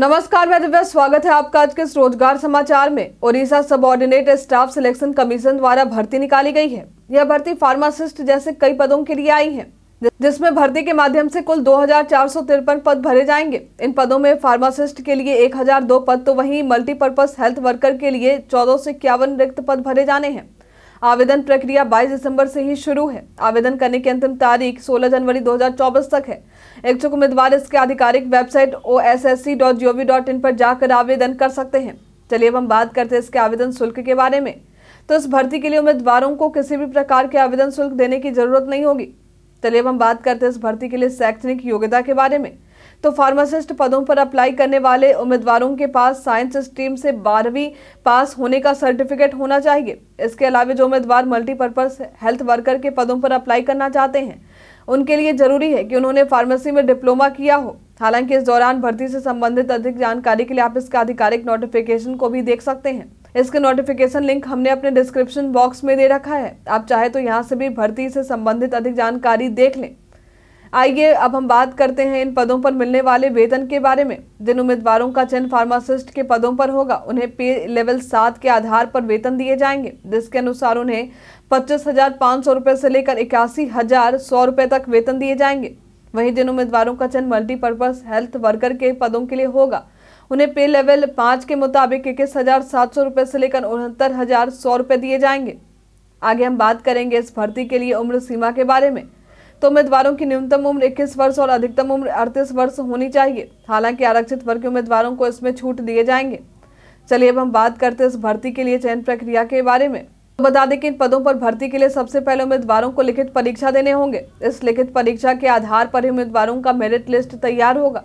नमस्कार मैं दिव्या स्वागत है आपका आज के इस रोजगार समाचार में ओडिशा सब ऑर्डिनेट स्टाफ सिलेक्शन कमीशन द्वारा भर्ती निकाली गई है यह भर्ती फार्मासिस्ट जैसे कई पदों के लिए आई है जिसमें भर्ती के माध्यम से कुल दो पद भरे जाएंगे इन पदों में फार्मासिस्ट के लिए 1002 पद तो वहीं मल्टीपर्पज हेल्थ वर्कर के लिए चौदह से इक्यावन रिक्त पद भरे जाने हैं आवेदन प्रक्रिया 22 दिसंबर से ही शुरू है आवेदन करने की अंतिम तारीख 16 जनवरी 2024 तक है इच्छुक उम्मीदवार इसके आधिकारिक वेबसाइट ओ पर जाकर आवेदन कर सकते हैं चलिए अब हम बात करते हैं इसके आवेदन शुल्क के बारे में तो इस भर्ती के लिए उम्मीदवारों को किसी भी प्रकार के आवेदन शुल्क देने की जरूरत नहीं होगी चलिए अब हम बात करते हैं इस भर्ती के लिए शैक्षणिक योग्यता के बारे में तो फार्मासिस्ट पदों पर अप्लाई करने वाले उम्मीदवारों के पास साइंस स्ट्रीम से बारहवीं पास होने का सर्टिफिकेट होना चाहिए इसके अलावा जो उम्मीदवार मल्टीपर्पज हेल्थ वर्कर के पदों पर अप्लाई करना चाहते हैं उनके लिए जरूरी है कि उन्होंने फार्मेसी में डिप्लोमा किया हो हालांकि इस दौरान भर्ती से संबंधित अधिक जानकारी के लिए आप इसका आधिकारिक नोटिफिकेशन को भी देख सकते हैं इसके नोटिफिकेशन लिंक हमने अपने डिस्क्रिप्शन बॉक्स में दे रखा है आप चाहे तो यहाँ से भी भर्ती से संबंधित अधिक जानकारी देख लें आइए अब हम बात करते हैं इन पदों पर मिलने वाले वेतन के बारे में जिन उम्मीदवारों का चयन फार्मासिस्ट के पदों पर होगा उन्हें पे लेवल सात के आधार पर वेतन दिए जाएंगे जिसके अनुसार उन्हें पच्चीस हजार पाँच सौ रुपये से लेकर इक्यासी हजार सौ रुपये तक वेतन दिए जाएंगे वहीं जिन उम्मीदवारों का चयन मल्टीपर्पज हेल्थ वर्कर के पदों के लिए होगा उन्हें पे लेवल पाँच के मुताबिक इक्कीस हजार सात सौ रुपये से लेकर उनहत्तर हजार सौ रुपये दिए जाएंगे आगे हम बात करेंगे इस भर्ती के लिए उम्र सीमा के बारे में तो उम्मीदवारों की न्यूनतम उम्र इक्कीस वर्ष और अधिकतम उम्र अड़तीस वर्ष होनी चाहिए हालांकि आरक्षित वर्ग के उम्मीदवारों को इसमें छूट दिए जाएंगे चलिए अब हम बात करते हैं इस भर्ती के लिए चयन प्रक्रिया के बारे में तो बता दें कि इन पदों पर भर्ती के लिए सबसे पहले उम्मीदवारों को लिखित परीक्षा देने होंगे इस लिखित परीक्षा के आधार पर ही उम्मीदवारों का मेरिट लिस्ट तैयार होगा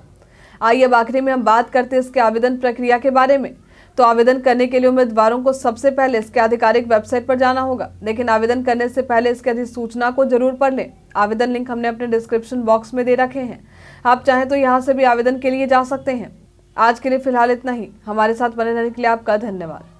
आइए अब आखिरी में हम बात करते हैं इसके आवेदन प्रक्रिया के बारे में तो आवेदन करने के लिए उम्मीदवारों को सबसे पहले इसके आधिकारिक वेबसाइट पर जाना होगा लेकिन आवेदन करने से पहले इसके अधिसूचना को जरूर पढ़ लें आवेदन लिंक हमने अपने डिस्क्रिप्शन बॉक्स में दे रखे हैं आप चाहें तो यहाँ से भी आवेदन के लिए जा सकते हैं आज के लिए फिलहाल इतना ही हमारे साथ बने रहने के लिए आपका धन्यवाद